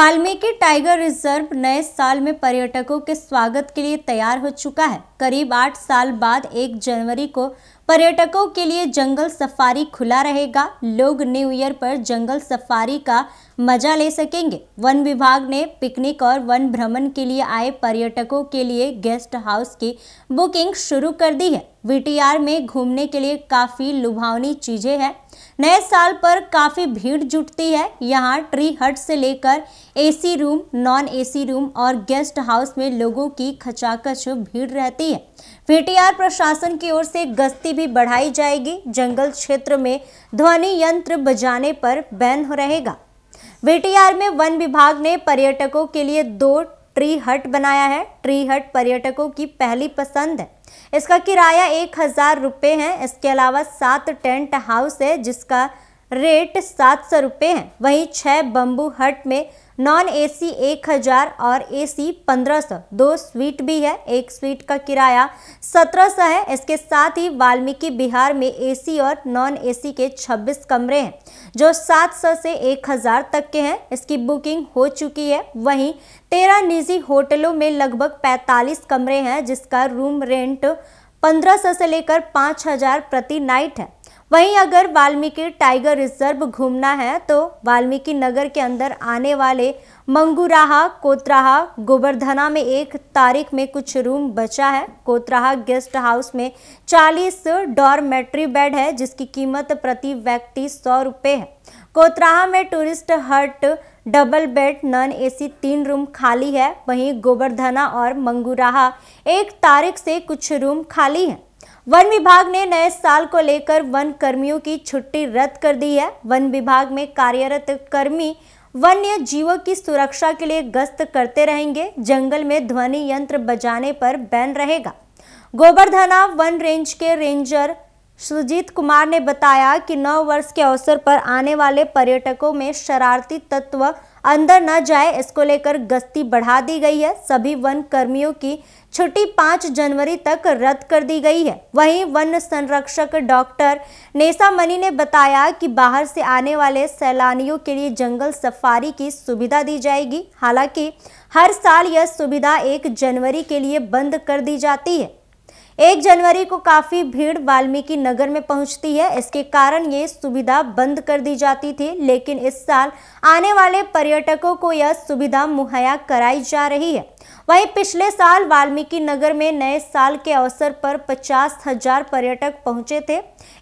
Valmiki tiger reserve नए साल में पर्यटकों के स्वागत के लिए तैयार हो चुका है करीब आठ साल बाद एक जनवरी को पर्यटकों के लिए जंगल सफारी खुला रहेगा लोग न्यू ईयर पर जंगल सफारी का मजा ले सकेंगे वन विभाग ने पिकनिक और वन भ्रमण के लिए आए पर्यटकों के लिए गेस्ट हाउस की बुकिंग शुरू कर दी है वीटीआर में घूमने के लिए काफ़ी लुभावनी चीज़ें हैं नए साल पर काफ़ी भीड़ जुटती है यहाँ ट्री हट से लेकर AC room non AC room और गेस्ट हाउस में लोगों की खचाखच भीड़ रहती है वीटीआर प्रशासन की ओर से गश्ती भी बढ़ाई जाएगी जंगल क्षेत्र में ध्वनि यंत्र बजाने पर बैन रहेगा वीटीआर में वन विभाग ने पर्यटकों के लिए दो ट्री हट बनाया है ट्री हट पर्यटकों की पहली पसंद है इसका किराया एक हज़ार रुपये है इसके अलावा सात टेंट हाउस है जिसका रेट सात सौ रुपये है वहीं छः बम्बू हट में नॉन एसी एक हज़ार और एसी पंद्रह सौ दो स्वीट भी है एक स्वीट का किराया सत्रह सौ है इसके साथ ही वाल्मीकि बिहार में एसी और नॉन एसी के छब्बीस कमरे हैं जो सात सौ से एक हज़ार तक के हैं इसकी बुकिंग हो चुकी है वहीं तेरह निजी होटलों में लगभग पैंतालीस कमरे हैं जिसका रूम रेंट पंद्रह सौ से लेकर पाँच हज़ार प्रति नाइट है वहीं अगर वाल्मीकि टाइगर रिजर्व घूमना है तो वाल्मीकि नगर के अंदर आने वाले मंगूराहा कोतराहा गोवर्धना में एक तारीख में कुछ रूम बचा है कोतराहा गेस्ट हाउस में 40 डॉर्मेट्री बेड है जिसकी कीमत प्रति व्यक्ति सौ रुपये है कोतराहा में tourist hut double bed non AC तीन रूम खाली है वहीं गोबरधना और मंगूराहा एक तारीख से कुछ रूम खाली हैं वन विभाग ने नए साल को लेकर वन कर्मियों की छुट्टी रद्द कर दी है वन विभाग में कार्यरत कर्मी वन्य जीवों की सुरक्षा के लिए गश्त करते रहेंगे जंगल में ध्वनि यंत्र बजाने पर बैन रहेगा गोबरधना वन रेंज के रेंजर सुजीत कुमार ने बताया कि नव वर्ष के अवसर पर आने वाले पर्यटकों में शरारती तत्व अंदर न जाए इसको लेकर गश्ती बढ़ा दी गई है सभी वन कर्मियों की छुट्टी 5 जनवरी तक रद्द कर दी गई है वहीं वन संरक्षक डॉक्टर नेसा मनी ने बताया कि बाहर से आने वाले सैलानियों के लिए जंगल सफारी की सुविधा दी जाएगी हालांकि हर साल यह सुविधा एक जनवरी के लिए बंद कर दी जाती है एक जनवरी को काफ़ी भीड़ वाल्मीकि नगर में पहुंचती है इसके कारण ये सुविधा बंद कर दी जाती थी लेकिन इस साल आने वाले पर्यटकों को यह सुविधा मुहैया कराई जा रही है वहीं पिछले साल वाल्मीकि नगर में नए साल के अवसर पर पचास हजार पर्यटक पहुंचे थे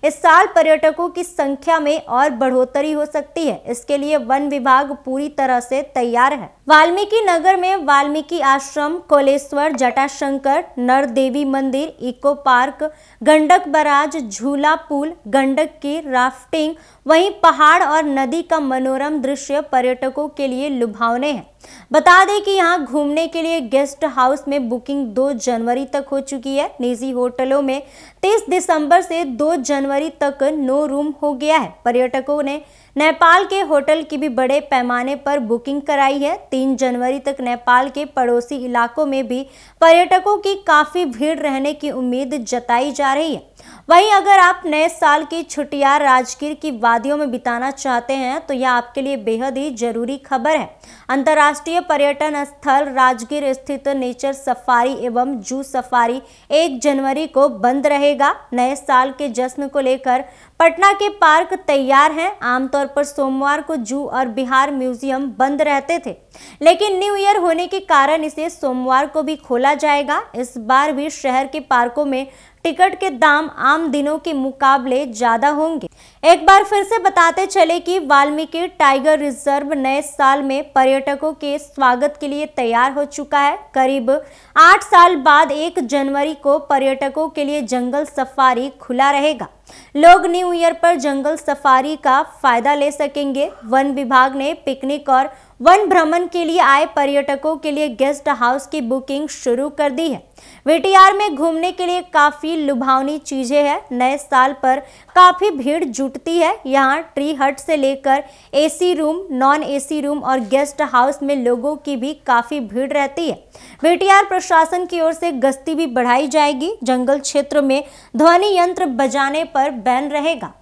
इस साल पर्यटकों की संख्या में और बढ़ोतरी हो सकती है इसके लिए वन विभाग पूरी तरह से तैयार है वाल्मीकि नगर में वाल्मीकि आश्रम कोलेश्वर जटाशंकर नरदेवी मंदिर इको पार्क गंडक बराज झूला पुल गंडक की राफ्टिंग वहीं पहाड़ और नदी का मनोरम दृश्य पर्यटकों के लिए लुभावने हैं बता दें कि यहां घूमने के लिए गेस्ट हाउस में बुकिंग 2 जनवरी तक हो चुकी है निजी होटलों में 30 दिसंबर से 2 जनवरी तक नो रूम हो गया है पर्यटकों ने नेपाल के होटल की भी बड़े पैमाने पर बुकिंग कराई है तीन जनवरी तक नेपाल के पड़ोसी इलाकों में भी पर्यटकों की काफ़ी भीड़ रहने की उम्मीद जताई जा रही है वहीं अगर आप नए साल की छुट्टियां राजगीर की वादियों में बिताना चाहते हैं तो यह आपके लिए बेहद ही जरूरी खबर है अंतर्राष्ट्रीय पर्यटन स्थल राजगीर स्थित नेचर सफारी एवं जू सफारी एक जनवरी को बंद रहेगा नए साल के जश्न को लेकर पटना के पार्क तैयार हैं आमतौर पर सोमवार को जू और बिहार म्यूजियम बंद रहते थे लेकिन न्यू ईयर होने के कारण इसे सोमवार को भी खोला जाएगा इस बार भी शहर के पार्कों में टिकट के दाम आम दिनों के मुकाबले ज़्यादा होंगे एक बार फिर से बताते चले कि वाल्मीकि टाइगर रिजर्व नए साल में पर्यटकों के स्वागत के लिए तैयार हो चुका है करीब आठ साल बाद एक जनवरी को पर्यटकों के लिए जंगल सफारी खुला रहेगा लोग न्यू ईयर पर जंगल सफारी का फायदा ले सकेंगे वन विभाग ने पिकनिक और वन भ्रमण के लिए आए पर्यटकों के लिए गेस्ट हाउस की बुकिंग शुरू कर दी है वीटीआर में घूमने के लिए काफ़ी लुभावनी चीज़ें हैं नए साल पर काफ़ी भीड़ जुटती है यहाँ ट्री हट से लेकर AC room non AC room और गेस्ट हाउस में लोगों की भी काफ़ी भीड़ रहती है वीटीआर प्रशासन की ओर से गश्ती भी बढ़ाई जाएगी जंगल क्षेत्र में ध्वनि यंत्र बजाने पर बैन रहेगा